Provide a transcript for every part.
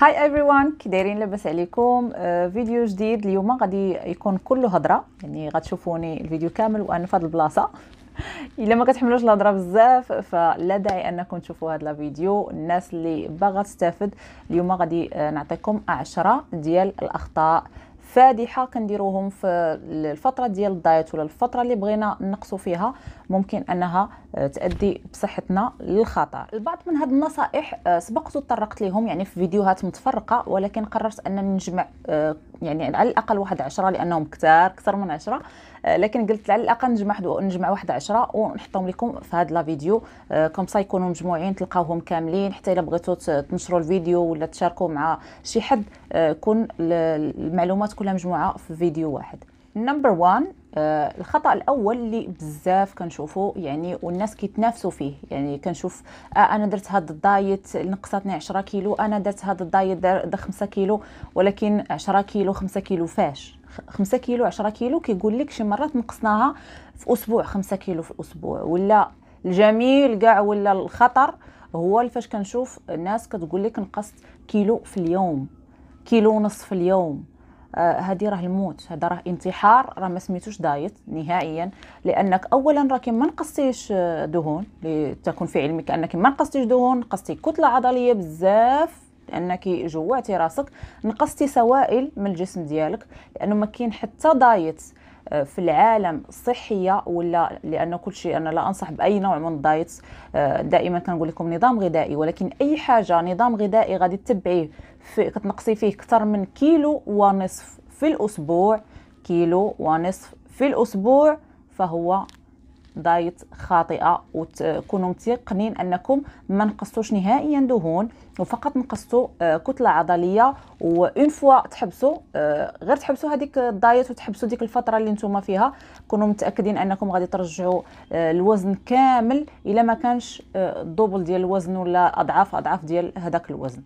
هاي ايفريوان كي دايرين لاباس عليكم آه فيديو جديد اليوم غادي يكون كله هضره يعني غتشوفوني الفيديو كامل وانا في هاد البلاصه الا ما كتحملوش الهضره بزاف فلا داعي انكم تشوفوا هذا الفيديو الناس اللي باغا تستافد اليوم غادي آه، نعطيكم 10 ديال الاخطاء فادحه كنديروهم في الفتره ديال الدايت ولا الفتره اللي بغينا نقصوا فيها ممكن انها آه، تؤدي بصحتنا للخطر البعض من هاد النصائح آه، سبقت وتطرقت لهم يعني في فيديوهات متفرقه ولكن قررت انني نجمع آه، يعني على الاقل واحد عشرة لانهم كثار اكثر من عشرة آه، لكن قلت على الاقل نجمع نجمع واحد 10 ونحطهم لكم في هذا لا فيديو آه، كوم سا يكونوا مجموعين تلقاوهم كاملين حتى الا بغيتوا تنشروا الفيديو ولا تشاركوا مع شي حد آه، يكون المعلومات كلها مجموعه في فيديو واحد نمبر 1 آه الخطا الاول اللي بزاف كنشوفو يعني والناس كيتنافسوا فيه يعني كنشوف آه انا درت هذا الدايت نقصتني 10 كيلو انا درت هذا الدايت دا 5 كيلو ولكن 10 كيلو 5 كيلو فاش 5 كيلو 10 كيلو كيقول لك شي مرات نقصناها في اسبوع 5 كيلو في الاسبوع ولا الجميل كاع ولا الخطر هو فاش كنشوف الناس كتقول لك نقصت كيلو في اليوم كيلو ونص في اليوم هادي آه، راه الموت هذا راه انتحار راه ما سميتوش دايت نهائيا لانك اولا راكي ما نقصتيش آه، دهون لتكون في علمك انك ما نقصتيش دهون نقصتي كتله عضليه بزاف لانك جوعتي راسك نقصتي سوائل من الجسم ديالك لانه ما كاين حتى دايت آه، في العالم صحيه ولا لأن كل شيء انا لا انصح باي نوع من الدايتس آه، دائما كنقول لكم نظام غذائي ولكن اي حاجه نظام غذائي غادي تتبعيه في كتنقصي فيه اكثر من كيلو ونصف في الاسبوع كيلو ونصف في الاسبوع فهو دايت خاطئه وتكونوا متيقنين انكم ما نقصتوش نهائيا دهون وفقط نقصتوا آه، كتله عضليه وان فوا تحبسوا آه، غير تحبسوا هذيك الدايت وتحبسوا ديك الفتره اللي نتوما فيها كونوا متاكدين انكم غادي ترجعوا آه، الوزن كامل الا ما كانش الدوبل ديال الوزن ولا اضعاف اضعاف ديال هذاك الوزن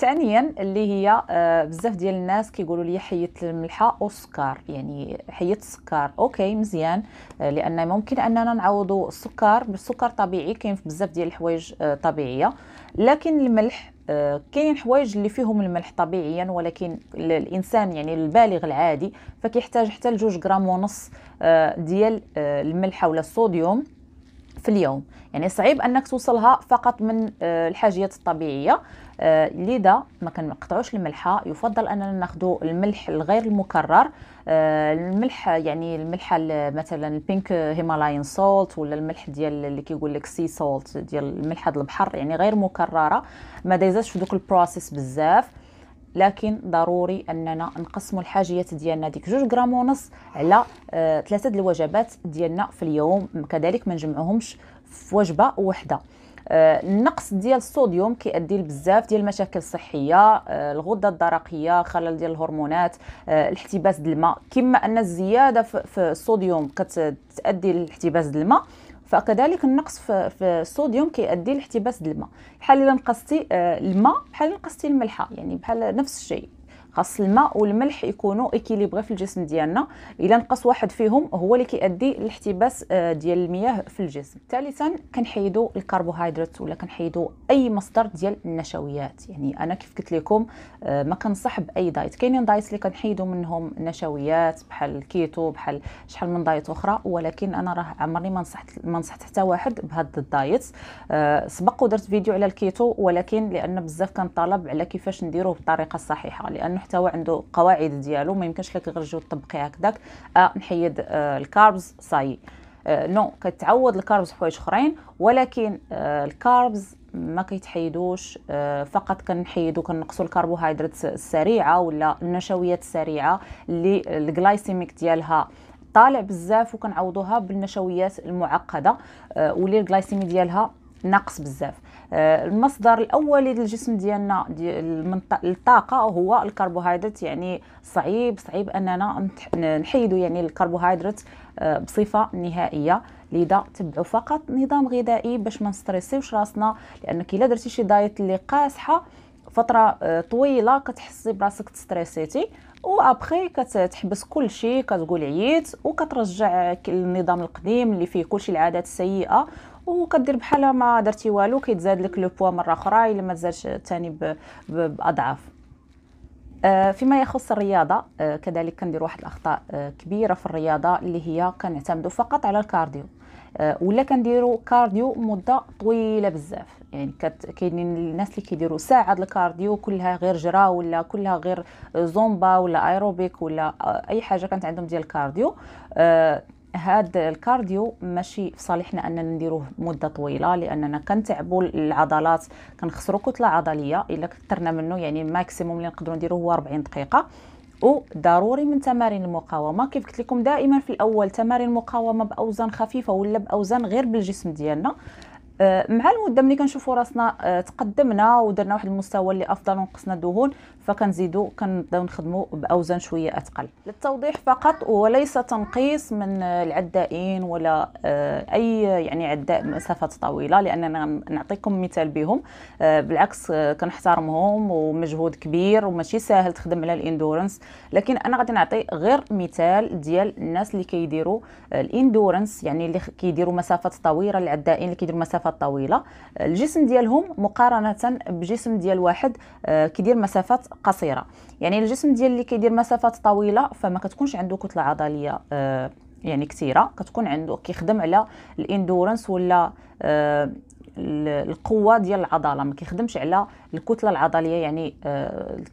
ثانيا اللي هي آه، بزاف ديال الناس كيقولوا لي حيت الملحه والسكر يعني حيت السكر اوكي مزيان آه، لان ممكن اننا نعوضوا السكر بالسكر طبيعي كاين في بزاف ديال الحوايج آه، طبيعيه لكن الملح كاين حوايج اللي فيهم الملح طبيعيا ولكن الانسان يعني البالغ العادي فكيحتاج حتى لجوج غرام ونص ديال الملح ولا الصوديوم في اليوم يعني صعيب انك توصلها فقط من آه، الحاجيات الطبيعيه آه، لذا ما كنقطعوش الملحه يفضل اننا ناخذ الملح الغير المكرر آه، الملح يعني الملح مثلا البينك هيمالاين سولت ولا الملح ديال اللي كيقول لك سي سولت ديال الملح هذا البحر يعني غير مكرره ما دايزاش في دوك البروسيس بزاف لكن ضروري اننا نقسموا الحاجيات ديالنا ديك جوج غرام ونص على آه، ثلاثه د الوجبات ديالنا في اليوم كذلك ما نجمعوهمش في وجبه واحده آه، النقص ديال الصوديوم كيؤدي لبزاف ديال المشاكل الصحيه آه، الغده الدرقيه خلل ديال الهرمونات الاحتباس د الماء كما ان الزياده في الصوديوم كتؤدي لاحتباس د الماء فكذلك النقص في الصوديوم كيؤدي لاحتباس الماء بحال الا نقصتي آه، الماء بحال نقصتي الملحه يعني بحال نفس الشيء خاص الماء والملح يكونوا اكيليبغي في الجسم ديالنا الا نقص واحد فيهم هو اللي كيؤدي لاحتباس آه، ديال المياه في الجسم ثالثا كنحيدوا الكربوهيدرات ولا كنحيدوا اي مصدر ديال النشويات يعني انا كيف قلت لكم آه، ما كنصح باي دايت كاينين دايت اللي كنحيدوا منهم نشويات بحال الكيتو بحال شحال من دايت اخرى ولكن انا راه عمرني ما نصحت ما نصحت حتى واحد بهذا الدايت آه، سبق ودرت فيديو على الكيتو ولكن لان بزاف كان طلب على كيفاش نديروه بالطريقه الصحيحه لان المحتوى عنده قواعد ديالو ما يمكنش لك غير تجي تطبقي هكذاك اه نحيد آه الكاربز صاي آه نو كتعوض الكاربز بحوايج اخرين ولكن آه الكاربز ما كيتحيدوش آه فقط كنحيدو كنقصوا الكربوهيدرات السريعه ولا النشويات السريعه اللي الجلايسيميك ديالها طالع بزاف وكنعوضوها بالنشويات المعقده آه واللي الجلايسيمي ديالها ناقص بزاف آه، المصدر الاولي للجسم ديالنا ديال الطاقه هو الكربوهيدرات يعني صعيب صعيب اننا نحيدوا يعني الكربوهيدرات آه، بصفه نهائيه لذا تبعوا فقط نظام غذائي باش ما نستريسيوش راسنا لانك الا درتي شي دايت اللي قاسحه فتره آه، طويله كتحسي براسك تستريسيتي وابخي كتحبس كل شيء كتقول عييت وكترجع النظام القديم اللي فيه كل شيء العادات السيئه وكدير بحال ما درتي والو كيتزاد لك لو بوا مره اخرى الا ما تزادش ثاني باضعاف آه، فيما يخص الرياضه آه، كذلك كندير واحد الاخطاء آه، كبيره في الرياضه اللي هي كنعتمدوا فقط على الكارديو ولا كنديروا كارديو مده طويله بزاف يعني كاينين الناس اللي كيديروا ساعه الكارديو كلها غير جرا ولا كلها غير زومبا ولا ايروبيك ولا اي حاجه كانت عندهم ديال الكارديو هذا الكارديو ماشي في صالحنا اننا نديروه مده طويله لاننا كنتعبوا العضلات كنخسروا كتله عضليه الا كثرنا منه يعني ماكسيموم اللي نقدروا نديروه هو 40 دقيقه وضروري من تمارين المقاومه كيف قلت لكم دائما في الاول تمارين المقاومه باوزان خفيفه ولا باوزان غير بالجسم ديالنا آه، مع المده ملي كنشوفوا راسنا آه، تقدمنا ودرنا واحد المستوى اللي افضل ونقصنا الدهون فكنزيدوا كنبداو نخدموا باوزان شويه اثقل للتوضيح فقط وليس تنقيص من آه، العدائين ولا اي يعني عداء مسافات طويله لاننا نعطيكم مثال بهم بالعكس كنحترمهم ومجهود كبير وماشي ساهل تخدم على الاندورنس لكن انا غادي نعطي غير مثال ديال الناس اللي كيديروا الاندورنس يعني اللي كيديروا مسافات طويله العدائين اللي كيديروا مسافات مسافات طويله الجسم ديالهم مقارنه بجسم ديال واحد آه، كيدير مسافات قصيره يعني الجسم ديال اللي كيدير مسافات طويله فما كتكونش عنده كتله عضليه آه، يعني كثيره كتكون عنده كيخدم على الاندورنس ولا آه، القوه ديال العضله ما كيخدمش على الكتله العضليه يعني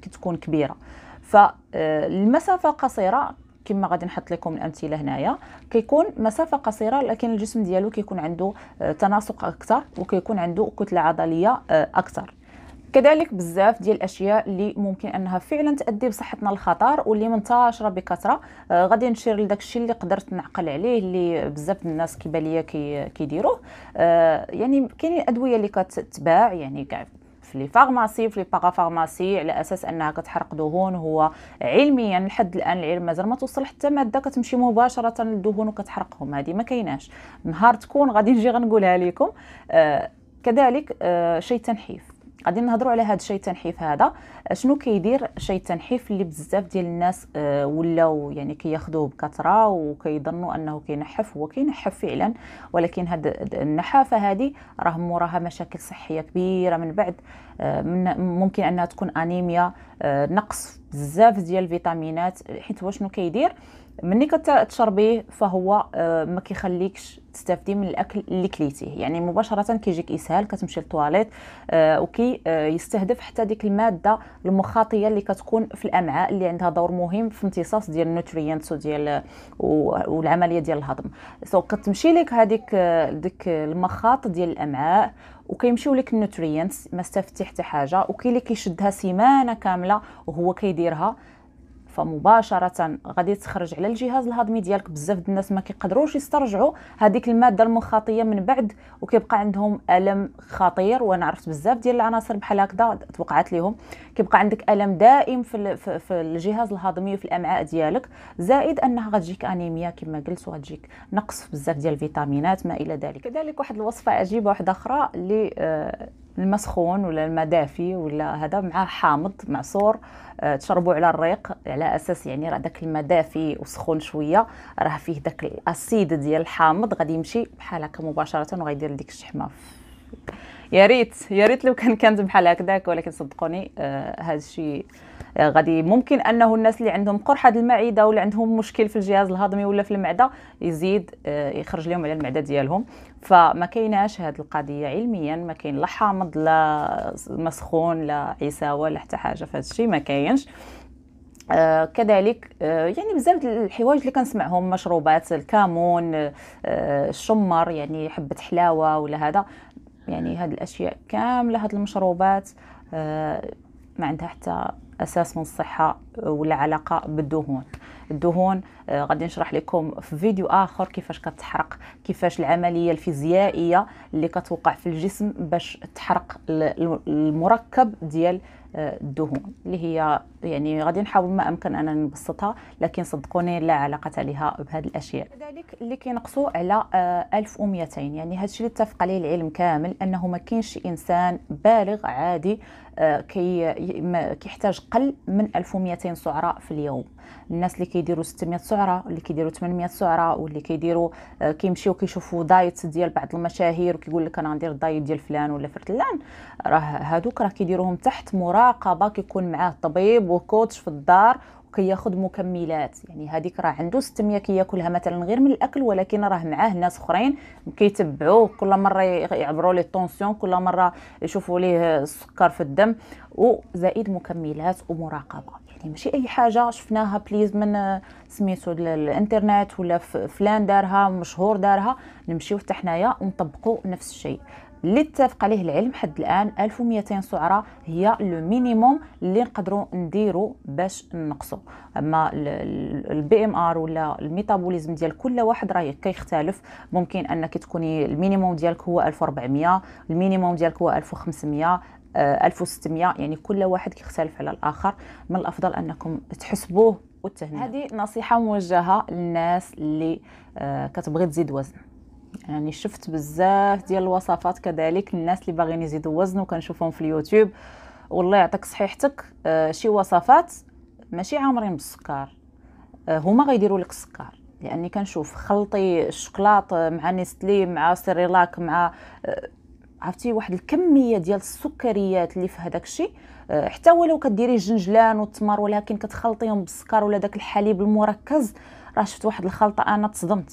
كتكون كبيره فالمسافه قصيره كما غادي نحط لكم الامثله هنايا كيكون مسافه قصيره لكن الجسم ديالو كيكون عنده آه، تناسق اكثر وكيكون عنده كتله عضليه آه، اكثر كذلك بزاف ديال الاشياء اللي ممكن انها فعلا تؤدي بصحتنا الخطر واللي منتشره بكثره آه غادي نشير لذاك الشيء اللي قدرت نعقل عليه اللي بزاف الناس كيبان ليا كيديروه آه يعني كاينين ادويه اللي كتتباع يعني كاع في لي فارماسي في لي باغافارماسي على اساس انها كتحرق دهون هو علميا لحد الان العلم مازال ما توصل حتى ماده كتمشي مباشره للدهون وكتحرقهم هذه ما كايناش نهار تكون غادي نجي غنقولها لكم آه كذلك آه شيء تنحيف غادي نهضروا على هذا الشيء التنحيف هذا أه، شنو كيدير شيء التنحيف اللي بزاف ديال الناس أه، ولاو يعني كياخذوه بكثره وكيظنوا انه كينحف هو كينحف فعلا ولكن هاد النحافه هذه راه موراها مشاكل صحيه كبيره من بعد أه، من ممكن انها تكون انيميا نقص بزاف ديال الفيتامينات حيت هو شنو كيدير ملي كتشربيه فهو آه، ما كيخليكش تستافدي من الاكل اللي كليتيه يعني مباشره كيجيك اسهال كتمشي للطواليت آه، وكي آه، يستهدف حتى ديك الماده المخاطيه اللي كتكون في الامعاء اللي عندها دور مهم في امتصاص ديال النوتريينتس وديال والعمليه ديال الهضم سو كتمشي لك هذيك ديك المخاط ديال الامعاء وكيمشيو لك النوتريينتس ما استفدتي حتى حاجه وكاين اللي كيشدها سيمانه كامله وهو كيديرها فمباشره غادي تخرج على الجهاز الهضمي ديالك بزاف ديال الناس ما كيقدروش يسترجعوا هذيك الماده المخاطيه من بعد وكيبقى عندهم الم خطير وانا عرفت بزاف ديال العناصر بحال هكذا توقعت لهم كيبقى عندك الم دائم في في الجهاز الهضمي وفي الامعاء ديالك زائد انها غتجيك انيميا كما قلت وغتجيك نقص في بزاف ديال الفيتامينات ما الى ذلك كذلك واحد الوصفه عجيبه واحده اخرى اللي آه، المسخون ولا المدافي ولا هذا مع حامض معصور آه، تشربوا على الريق على اساس يعني راه داك المدافي وسخون شويه راه فيه داك الاسيد ديال الحامض غادي يمشي بحال هكا مباشره وغيدير ديك الشحمه يا ريت يا ريت لو كان كانت بحال هكذاك ولكن صدقوني آه، هذا الشيء آه، غادي ممكن انه الناس اللي عندهم قرحه المعده ولا عندهم مشكل في الجهاز الهضمي ولا في المعده يزيد آه، يخرج لهم على المعده ديالهم فما كايناش هذه القضيه علميا ما كاين لا حامض لا مسخون لا عساوه لا حتى حاجه في هذا الشيء ما كاينش آه كذلك آه يعني بزاف الحوايج اللي كنسمعهم مشروبات الكامون آه الشمر يعني حبه حلاوه ولا هذا يعني هاد الأشياء كاملة هاد المشروبات آه، ما عندها حتى أساس من الصحة ولا علاقة بالدهون الدهون آه، غادي نشرح لكم في فيديو اخر كيفاش كتحرق كيفاش العمليه الفيزيائيه اللي كتوقع في الجسم باش تحرق المركب ديال الدهون اللي هي يعني غادي نحاول ما امكن انا نبسطها لكن صدقوني لا علاقه لها بهذه الاشياء كذلك اللي كينقصوا على 1200 آه، يعني هذا الشيء اللي اتفق عليه العلم كامل انه ما كاينش انسان بالغ عادي آه، كيحتاج قل من 1200 سعره في اليوم الناس اللي كيديروا 600 سعره اللي كيديروا 800 سعره واللي كيديروا آه، كيمشيو كيشوفوا دايت ديال بعض المشاهير وكيقول لك انا غندير الدايت ديال فلان ولا فرتلان راه هادوك راه كيديروهم تحت مراقبه كيكون معاه طبيب وكوتش في الدار كياخذ مكملات يعني هذيك راه عنده 600 كياكلها مثلا غير من الاكل ولكن راه معاه ناس اخرين كيتبعوه كل مره يعبروا ليه الطونسيون كل مره يشوفوا ليه السكر في الدم وزائد مكملات ومراقبه يعني ماشي اي حاجه شفناها بليز من آه، سميتو الانترنت ولا فلان دارها مشهور دارها نمشيو حتى حنايا ونطبقوا نفس الشيء اللي اتفق عليه العلم حد الان 1200 سعره هي لو مينيموم اللي نقدروا نديروا باش نقصوا اما البي ام ار ولا الميتابوليزم ديال كل واحد راه كيختلف ممكن انك تكوني المينيموم ديالك هو 1400 المينيموم ديالك هو 1500 1600 يعني كل واحد كيختلف على الاخر من الافضل انكم تحسبوه وتهنوا هذه نصيحه موجهه للناس اللي آه، كتبغي تزيد وزن يعني شفت بزاف ديال الوصفات كذلك الناس اللي باغيين يزيدوا وزن وكنشوفهم في اليوتيوب والله يعطيك صحيحتك آه، شي وصفات ماشي عامرين بالسكر آه، هما غيديروا لك السكر لاني يعني كنشوف خلطي الشوكولاط مع نيستلي مع سيريلاك مع عرفتي واحد الكميه ديال السكريات اللي في هذاك الشيء آه، حتى ولو كديري الجنجلان والتمر ولكن كتخلطيهم بالسكر ولا داك الحليب المركز راه شفت واحد الخلطه انا تصدمت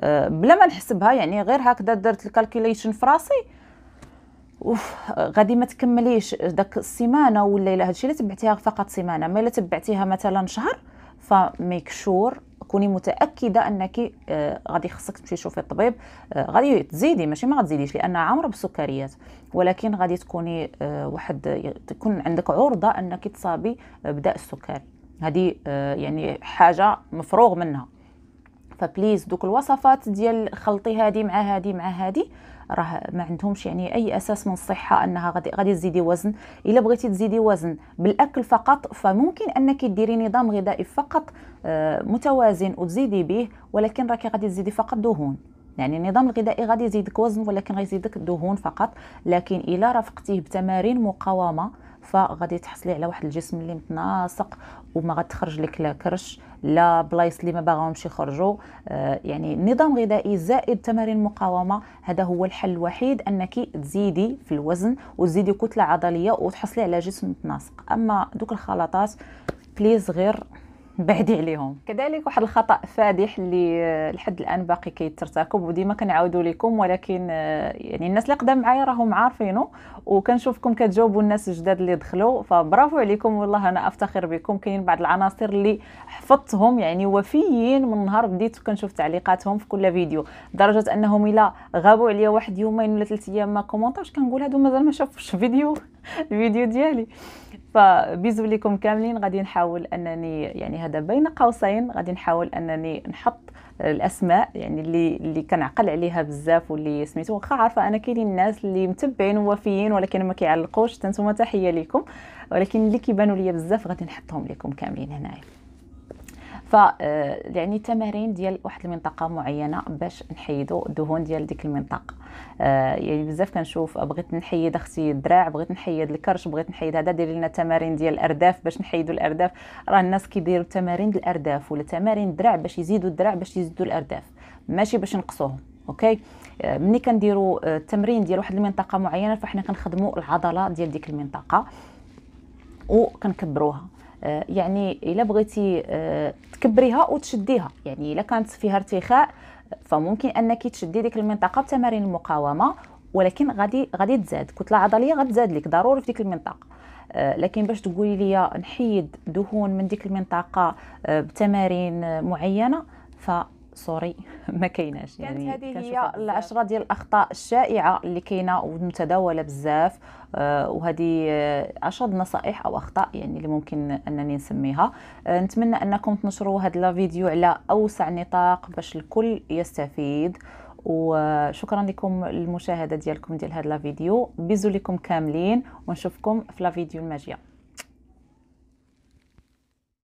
آه، بلا ما نحسبها يعني غير هكذا درت الكالكوليشن في راسي اوف غادي ما تكمليش داك السيمانه ولا الا هادشي اللي تبعتيها فقط سيمانه ما الا تبعتيها مثلا شهر فميك شور كوني متاكده انك آه، غادي خصك تمشي تشوفي الطبيب آه، غادي تزيدي ماشي ما غتزيديش لان عامره بالسكريات ولكن غادي تكوني آه، واحد تكون عندك عرضه انك تصابي بداء السكري هذه يعني حاجه مفروغ منها فبليز دوك الوصفات ديال خلطي هذه مع هذه مع هذه راه ما عندهمش يعني اي اساس من الصحه انها غادي غادي تزيدي وزن الا بغيتي تزيدي وزن بالاكل فقط فممكن انك ديري نظام غذائي فقط آه، متوازن وتزيدي به ولكن راكي غادي تزيدي فقط دهون يعني النظام الغذائي غادي يزيدك وزن ولكن غيزيدك الدهون فقط لكن الا رافقتيه بتمارين مقاومه فغادي تحصلي على واحد الجسم اللي متناسق وما غتخرج لك لا كرش لا بلايص اللي ما باغاهمش يخرجوا آه يعني نظام غذائي زائد تمارين المقاومه هذا هو الحل الوحيد انك تزيدي في الوزن وتزيدي كتله عضليه وتحصلي على جسم متناسق اما دوك الخلطات بليز غير بعدي عليهم كذلك واحد الخطا فادح اللي لحد الان باقي كيترتكب وديما كنعاودوا لكم ولكن آه، يعني الناس اللي قدام معايا راهم عارفينه وكنشوفكم كتجاوبوا الناس الجداد اللي دخلوا فبرافو عليكم والله انا افتخر بكم كاين بعض العناصر اللي حفظتهم يعني وفيين من نهار بديت كنشوف تعليقاتهم في كل فيديو لدرجه انهم الا غابوا عليا واحد يومين ولا ثلاث ايام ما كومونتاش كنقول هادو مازال ما شافوش فيديو الفيديو ديالي فبيزو ليكم كاملين غادي نحاول انني يعني هذا بين قوسين غادي نحاول انني نحط الاسماء يعني اللي اللي كنعقل عليها بزاف واللي سميتو واخا عارفه انا كاينين الناس اللي متبعين ووفيين ولكن ما كيعلقوش تنتوما تحيه ليكم ولكن اللي كيبانوا ليا بزاف غادي نحطهم لكم كاملين هنايا ف آه، يعني تمارين ديال واحد المنطقه معينه باش نحيدوا الدهون ديال ديك المنطقه آه، يعني بزاف كنشوف آه، بغيت نحيد اختي الدراع بغيت نحيد الكرش بغيت نحيد هذا دير لنا تمارين ديال الارداف باش نحيدوا الارداف راه الناس كيديروا تمارين الارداف ولا تمارين الدراع باش يزيدوا الدراع باش يزيدوا الارداف ماشي باش نقصوهم اوكي ملي كنديروا التمرين ديال واحد المنطقه معينه فاحنا كنخدموا العضله ديال ديك المنطقه وكنكبروها آه، يعني الا بغيتي آه، تكبريها وتشديها يعني الا كانت فيها ارتخاء فممكن انك تشدي ديك المنطقه بتمارين المقاومه ولكن غادي غادي تزاد كتله عضليه غتزاد لك ضروري في ديك المنطقه آه، لكن باش تقولي لي نحيد دهون من ديك المنطقه بتمارين معينه ف سوري ما كايناش يعني كانت هذه هي العشره ديال الاخطاء الشائعه اللي كاينه ومتداوله بزاف آه، وهذه عشرة آه، نصائح او اخطاء يعني اللي ممكن انني نسميها آه، نتمنى انكم تنشروا هذا الفيديو على اوسع نطاق باش الكل يستفيد وشكرا لكم المشاهده ديالكم ديال هذا الفيديو بيزو لكم كاملين ونشوفكم في لا فيديو الماجيه